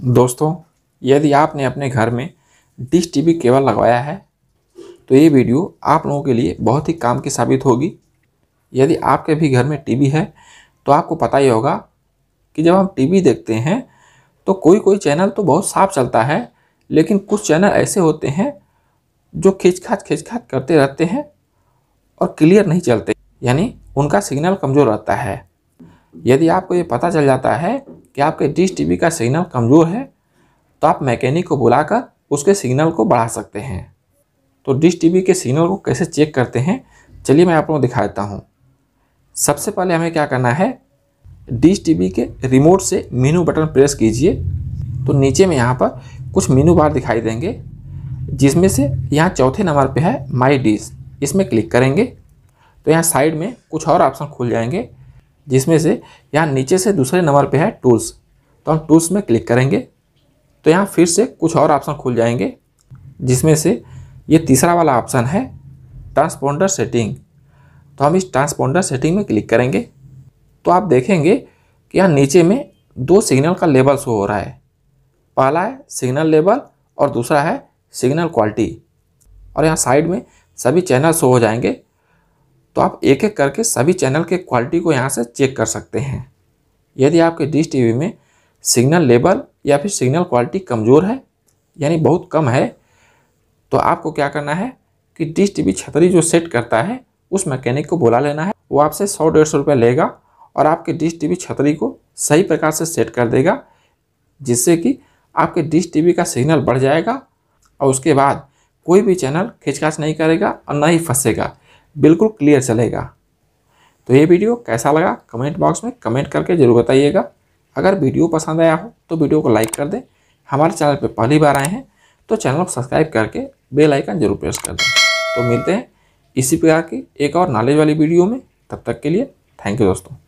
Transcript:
दोस्तों यदि आपने अपने घर में डिश टीवी केबल लगवाया है तो ये वीडियो आप लोगों के लिए बहुत ही काम की साबित होगी यदि आपके भी घर में टीवी है तो आपको पता ही होगा कि जब हम टीवी देखते हैं तो कोई कोई चैनल तो बहुत साफ चलता है लेकिन कुछ चैनल ऐसे होते हैं जो खिंचखाच खाच करते रहते हैं और क्लियर नहीं चलते यानी उनका सिग्नल कमज़ोर रहता है यदि आपको ये पता चल जाता है कि आपके डिश टी का सिग्नल कमज़ोर है तो आप मैकेनिक को बुलाकर उसके सिग्नल को बढ़ा सकते हैं तो डिश टी के सिग्नल को कैसे चेक करते हैं चलिए मैं आप लोगों को दिखा देता हूँ सबसे पहले हमें क्या करना है डिश टी के रिमोट से मीनू बटन प्रेस कीजिए तो नीचे में यहाँ पर कुछ मीनू बार दिखाई देंगे जिसमें से यहाँ चौथे नंबर पर है माई डिश इसमें क्लिक करेंगे तो यहाँ साइड में कुछ और ऑप्शन खुल जाएंगे जिसमें से यहाँ नीचे से दूसरे नंबर पे है टूल्स तो हम टूल्स में क्लिक करेंगे तो यहाँ फिर से कुछ और ऑप्शन खुल जाएंगे जिसमें से ये तीसरा वाला ऑप्शन है ट्रांसपोंडर सेटिंग तो हम इस ट्रांसपोंडर सेटिंग में क्लिक करेंगे तो आप देखेंगे कि यहाँ नीचे में दो सिग्नल का लेबल शो हो रहा है पहला है सिग्नल लेबल और दूसरा है सिग्नल क्वालिटी और यहाँ साइड में सभी चैनल शो हो जाएंगे तो आप एक एक करके सभी चैनल के क्वालिटी को यहाँ से चेक कर सकते हैं यदि आपके डिश टी में सिग्नल लेबल या फिर सिग्नल क्वालिटी कमज़ोर है यानी बहुत कम है तो आपको क्या करना है कि डिश टी छतरी जो सेट करता है उस मैकेनिक को बुला लेना है वो आपसे सौ डेढ़ सौ रुपये लेगा और आपके डिश टी छतरी को सही प्रकार से सेट कर देगा जिससे कि आपके डिश टी का सिग्नल बढ़ जाएगा और उसके बाद कोई भी चैनल खिंचकाच नहीं करेगा और ना ही फंसेगा बिल्कुल क्लियर चलेगा तो ये वीडियो कैसा लगा कमेंट बॉक्स में कमेंट करके ज़रूर बताइएगा अगर वीडियो पसंद आया हो तो वीडियो को लाइक कर दें हमारे चैनल पर पहली बार आए हैं तो चैनल को सब्सक्राइब करके बेल आइकन जरूर प्रेस कर दें तो मिलते हैं इसी प्रकार की एक और नॉलेज वाली वीडियो में तब तक के लिए थैंक यू दोस्तों